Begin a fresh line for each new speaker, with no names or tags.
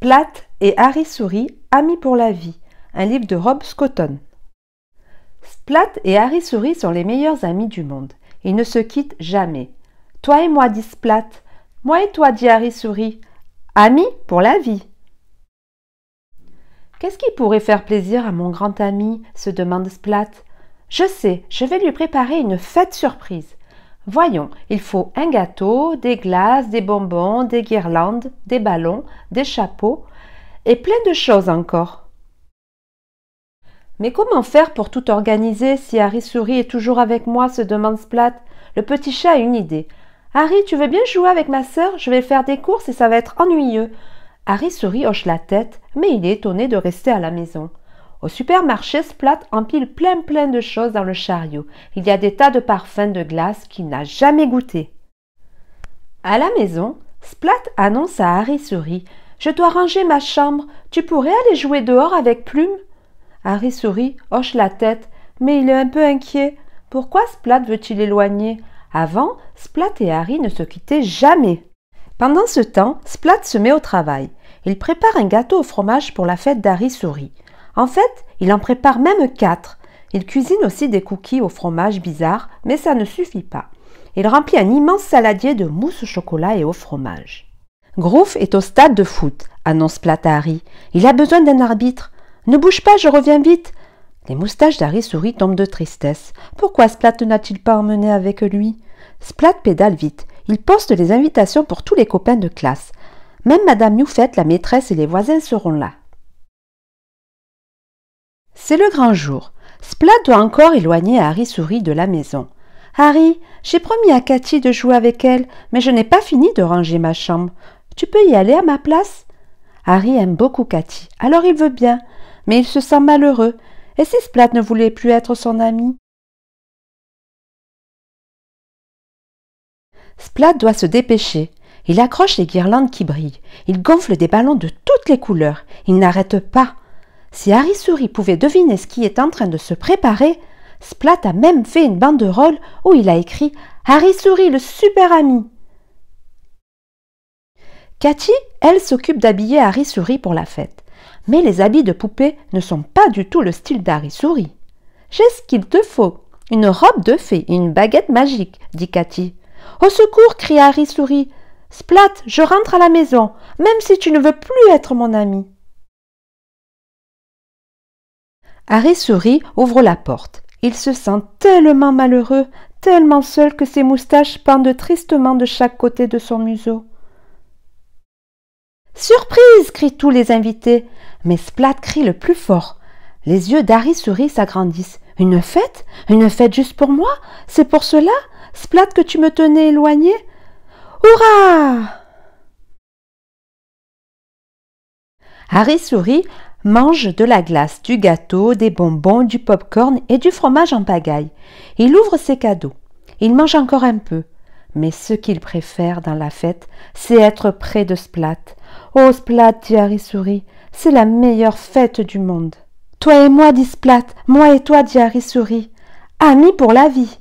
Splat et Harry Souris, Amis pour la vie, un livre de Rob Scotton. Splat et Harry Souris sont les meilleurs amis du monde. Ils ne se quittent jamais. Toi et moi, dit Splat. « Moi et toi, dit Harry Souris. Amis pour la vie. Qu'est-ce qui pourrait faire plaisir à mon grand ami se demande Splat. Je sais, je vais lui préparer une fête surprise. Voyons, il faut un gâteau, des glaces, des bonbons, des guirlandes, des ballons, des chapeaux et plein de choses encore. Mais comment faire pour tout organiser si Harry Souris est toujours avec moi se demande Splat. Le petit chat a une idée. Harry, tu veux bien jouer avec ma sœur Je vais faire des courses et ça va être ennuyeux. Harry Souris hoche la tête, mais il est étonné de rester à la maison. Au supermarché, Splat empile plein plein de choses dans le chariot. Il y a des tas de parfums de glace qu'il n'a jamais goûté. À la maison, Splat annonce à Harry Souris Je dois ranger ma chambre. Tu pourrais aller jouer dehors avec Plume Harry Souris hoche la tête, mais il est un peu inquiet. Pourquoi Splat veut-il éloigner Avant, Splat et Harry ne se quittaient jamais. Pendant ce temps, Splat se met au travail. Il prépare un gâteau au fromage pour la fête d'Harry Souris. En fait, il en prépare même quatre. Il cuisine aussi des cookies au fromage bizarre, mais ça ne suffit pas. Il remplit un immense saladier de mousse au chocolat et au fromage. Groof est au stade de foot, annonce à Harry. « Il a besoin d'un arbitre. Ne bouge pas, je reviens vite. Les moustaches d'Harry sourit tombent de tristesse. Pourquoi Splat n'a-t-il pas emmené avec lui Splat pédale vite. Il poste les invitations pour tous les copains de classe. Même Madame Noufette, la maîtresse et les voisins seront là. C'est le grand jour. Splat doit encore éloigner Harry Souris de la maison. Harry, j'ai promis à Cathy de jouer avec elle, mais je n'ai pas fini de ranger ma chambre. Tu peux y aller à ma place Harry aime beaucoup Cathy, alors il veut bien, mais il se sent malheureux. Et si Splat ne voulait plus être son ami Splat doit se dépêcher. Il accroche les guirlandes qui brillent. Il gonfle des ballons de toutes les couleurs. Il n'arrête pas. Si Harry pouvait deviner ce qui est en train de se préparer, Splat a même fait une banderole où il a écrit Harry Souris, le super ami. Cathy, elle, s'occupe d'habiller Harry Souris pour la fête. Mais les habits de poupée ne sont pas du tout le style d'Harry Souris. J'ai ce qu'il te faut. Une robe de fée et une baguette magique, dit Cathy. Au secours, crie Harry Souris. Splat, je rentre à la maison, même si tu ne veux plus être mon ami. Harry sourit, ouvre la porte. Il se sent tellement malheureux, tellement seul que ses moustaches pendent tristement de chaque côté de son museau. Surprise crient tous les invités, mais Splat crie le plus fort. Les yeux d'Harry Souris s'agrandissent. Une fête Une fête juste pour moi C'est pour cela, Splat, que tu me tenais éloigné Hurrah Harry Souris mange de la glace, du gâteau, des bonbons, du pop-corn et du fromage en pagaille. Il ouvre ses cadeaux. Il mange encore un peu. Mais ce qu'il préfère dans la fête, c'est être près de Splat. Oh Splat, dit Harry Souris. « c'est la meilleure fête du monde. Toi et moi, dit Splat, moi et toi, dit Harry Souris. « Amis pour la vie.